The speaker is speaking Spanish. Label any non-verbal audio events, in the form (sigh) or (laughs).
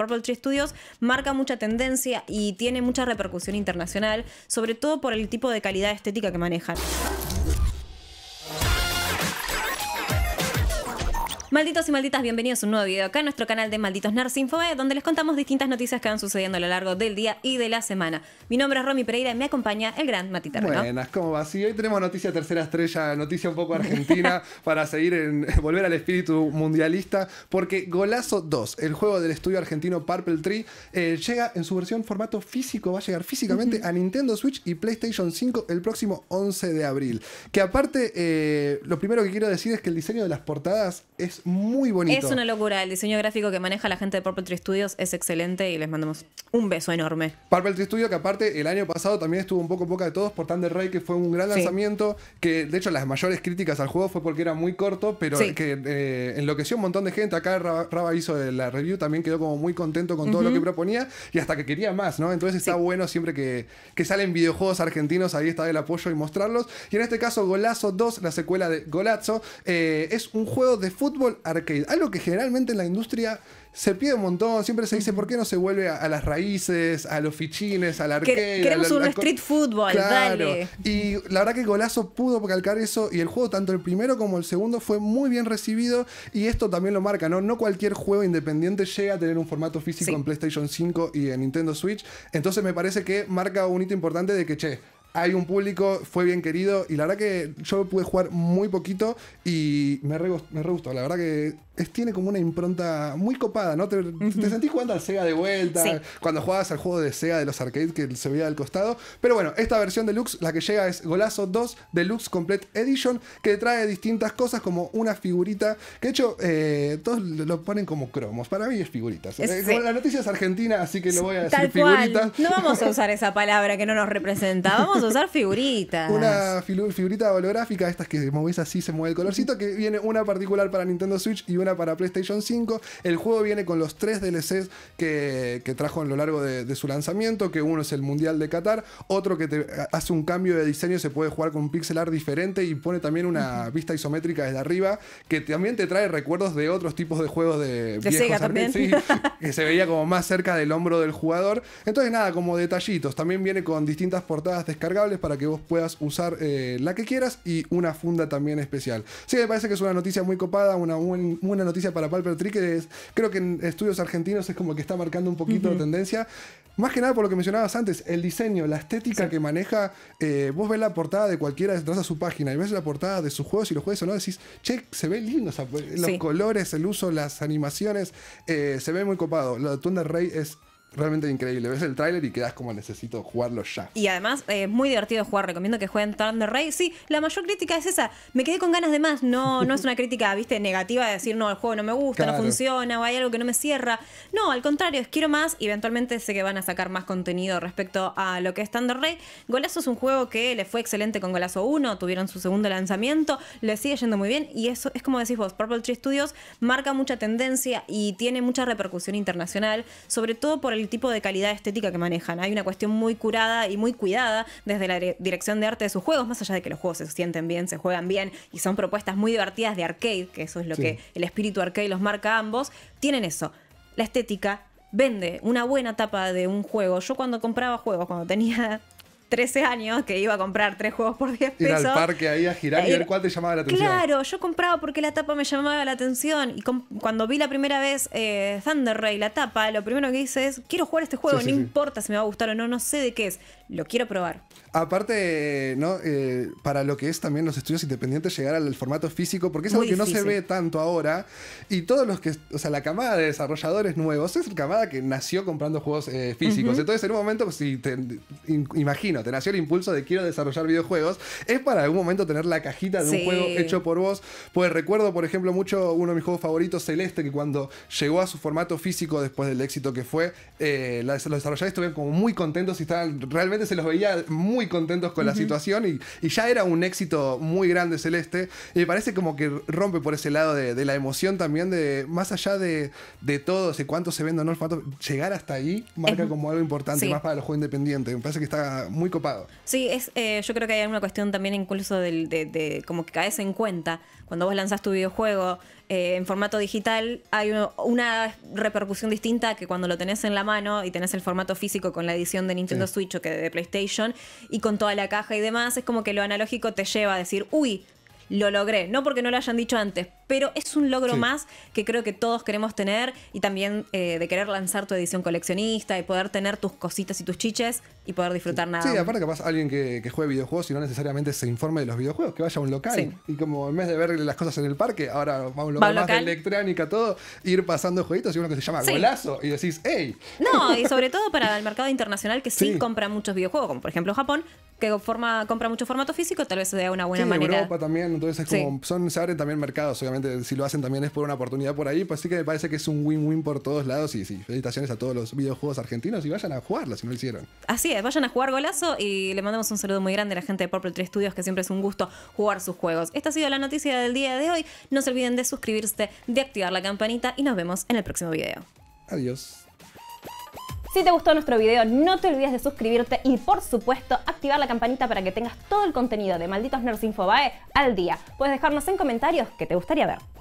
Purple Tree Studios marca mucha tendencia y tiene mucha repercusión internacional, sobre todo por el tipo de calidad estética que manejan. Malditos y malditas, bienvenidos a un nuevo video acá en nuestro canal de Malditos Nerds Infoe, donde les contamos distintas noticias que van sucediendo a lo largo del día y de la semana. Mi nombre es Romy Pereira y me acompaña el gran Matita Buenas, ¿cómo va? Sí, hoy tenemos noticia tercera estrella, noticia un poco argentina, (laughs) para seguir en (laughs) volver al espíritu mundialista, porque Golazo 2, el juego del estudio argentino Purple Tree, eh, llega en su versión formato físico, va a llegar físicamente a Nintendo Switch y PlayStation 5 el próximo 11 de abril. Que aparte, eh, lo primero que quiero decir es que el diseño de las portadas es muy bonito. Es una locura. El diseño gráfico que maneja la gente de Purple Tree Studios es excelente y les mandamos un beso enorme. Purple Tree Studio, que aparte el año pasado también estuvo un poco poca de todos por Thunder Ray, que fue un gran lanzamiento. Que de hecho, las mayores críticas al juego fue porque era muy corto, pero que eh, enloqueció un montón de gente. Acá Raba, hizo la review, también quedó como muy contento con todo lo que proponía y hasta que quería más, ¿no? Entonces está bueno siempre que, salen videojuegos argentinos, ahí está el apoyo y mostrarlos. Y en este caso, Golazo 2, la secuela de Golazo, eh, es un juego de fútbol fútbol arcade. Algo que generalmente en la industria se pide un montón. Siempre se dice, ¿por qué no se vuelve a, las raíces, a los fichines, al arcade? Queremos un street football, claro. Y la verdad que Golazo pudo calcar eso. Y el juego, tanto el primero como el segundo, fue muy bien recibido. Y esto también lo marca, ¿no? No cualquier juego independiente llega a tener un formato físico en PlayStation 5 y en Nintendo Switch. Entonces me parece que marca un hito importante de que, che, hay un público, fue bien querido y la verdad que yo pude jugar muy poquito y me re, me gustó. La verdad que es, tiene como una impronta muy copada, ¿no? Te, sentís jugando al Sega de vuelta, cuando jugabas al juego de Sega de los arcades que se veía al costado. Pero bueno, esta versión deluxe, la que llega es Golazo 2 Deluxe Complete Edition, que trae distintas cosas como una figurita, que de hecho eh, todos lo ponen como cromos. Para mí es figuritas. Eh, la noticia es argentina, así que lo voy a decir Tal No vamos a usar esa palabra que no nos representa. Vamos (laughs) usar figuritas. Una figurita holográfica, estas que mueves así, se mueve el colorcito, que viene una particular para Nintendo Switch y una para PlayStation 5. El juego viene con los tres DLCs que, trajo a lo largo de, su lanzamiento, que uno es el Mundial de Qatar, otro que te hace un cambio de diseño, se puede jugar con un pixel art diferente y pone también una vista isométrica desde arriba, que también te trae recuerdos de otros tipos de juegos de, de Sega (laughs) que se veía como más cerca del hombro del jugador. Entonces nada, como detallitos, también viene con distintas portadas de escala para que vos puedas usar eh, la que quieras y una funda también especial. Sí, me parece que es una noticia muy copada, una, buena noticia para Palper Tree creo que en estudios argentinos es como que está marcando un poquito la tendencia. Más que nada por lo que mencionabas antes, el diseño, la estética que maneja, eh, vos ves la portada de cualquiera, entras a su página y ves la portada de sus juegos y los juegos o no, decís, che, se ve lindo, los colores, el uso, las animaciones, eh, se ve muy copado. Lo de Thunder Ray es realmente increíble. Ves el tráiler y quedas como necesito jugarlo ya. Y además es eh, muy divertido jugar, recomiendo que jueguen Thunder Ray. Sí, la mayor crítica es esa. Me quedé con ganas de más, no, no es una crítica, viste, negativa de decir, no, el juego no me gusta, no funciona o hay algo que no me cierra. No, al contrario, es quiero más y eventualmente sé que van a sacar más contenido respecto a lo que es Thunder Ray. Golazo es un juego que le fue excelente con Golazo 1, tuvieron su segundo lanzamiento, le sigue yendo muy bien y eso es como decís vos, Purple Tree Studios marca mucha tendencia y tiene mucha repercusión internacional, sobre todo por el el tipo de calidad estética que manejan. Hay una cuestión muy curada y muy cuidada desde la dirección de arte de sus juegos, más allá de que los juegos se sienten bien, se juegan bien y son propuestas muy divertidas de arcade, que eso es lo que el espíritu arcade los marca a ambos, tienen eso. La estética vende una buena tapa de un juego. Yo cuando compraba juegos, cuando tenía 13 años que iba a comprar tres juegos por 10 pesos. Ir al parque ahí a girar y, eh, ver cuál te llamaba la atención. Claro, yo compraba porque la tapa me llamaba la atención. Y cuando vi la primera vez eh, Thunder Ray, la tapa, lo primero que hice es: quiero jugar este juego, no importa si me va a gustar o no, no sé de qué es, lo quiero probar. Aparte, ¿no? Eh, para lo que es también los estudios independientes, llegar al formato físico, porque es algo que no se ve tanto ahora. Y todos los que, o sea, la camada de desarrolladores nuevos es la camada que nació comprando juegos físicos. Entonces, en un momento, pues, si te imagino, bueno, el impulso de quiero desarrollar videojuegos, es para algún momento tener la cajita de un juego hecho por vos. Pues recuerdo, por ejemplo, mucho uno de mis juegos favoritos, Celeste, que cuando llegó a su formato físico después del éxito que fue, eh, los desarrolladores estuvieron como muy contentos y estaban, realmente se los veía muy contentos con la situación y, ya era un éxito muy grande Celeste. Y me parece como que rompe por ese lado de, la emoción también, de más allá de, todo, de cuánto se vende o no el formato, llegar hasta ahí marca como algo importante más para el juego independiente. Me parece que está muy copado. Sí, es, eh, yo creo que hay una cuestión también incluso de, como que caes en cuenta. Cuando vos lanzás tu videojuego eh, en formato digital, hay una repercusión distinta que cuando lo tenés en la mano y tenés el formato físico con la edición de Nintendo Switch o que de PlayStation y con toda la caja y demás, es como que lo analógico te lleva a decir, uy, lo logré. No porque no lo hayan dicho antes, pero es un logro más que creo que todos queremos tener y también eh, de querer lanzar tu edición coleccionista y poder tener tus cositas y tus chiches y poder disfrutar nada. Sí, aparte capaz alguien que, juegue videojuegos y no necesariamente se informe de los videojuegos, que vaya a un local y como en vez de ver las cosas en el parque, ahora va a un local, más de electrónica, todo, ir pasando jueguitos y uno que se llama golazo y decís, ¡ey! No, y sobre todo para el mercado internacional que sí, compra muchos videojuegos, como por ejemplo Japón, que compra mucho formato físico, tal vez sea una buena manera. Europa también, entonces es como, son, se abren también mercados, obviamente si lo hacen también es por una oportunidad por ahí. Pues sí que me parece que es un win-win por todos lados. Y sí, felicitaciones a todos los videojuegos argentinos y vayan a jugarlo si no lo hicieron. Así es, vayan a jugar golazo y le mandamos un saludo muy grande a la gente de Purple 3 Studios, que siempre es un gusto jugar sus juegos. Esta ha sido la noticia del día de hoy. No se olviden de suscribirse, de activar la campanita y nos vemos en el próximo video. Adiós. Si te gustó nuestro video, no te olvides de suscribirte y por supuesto activar la campanita para que tengas todo el contenido de Malditos Nerds Infobae al día. Puedes dejarnos en comentarios qué te gustaría ver.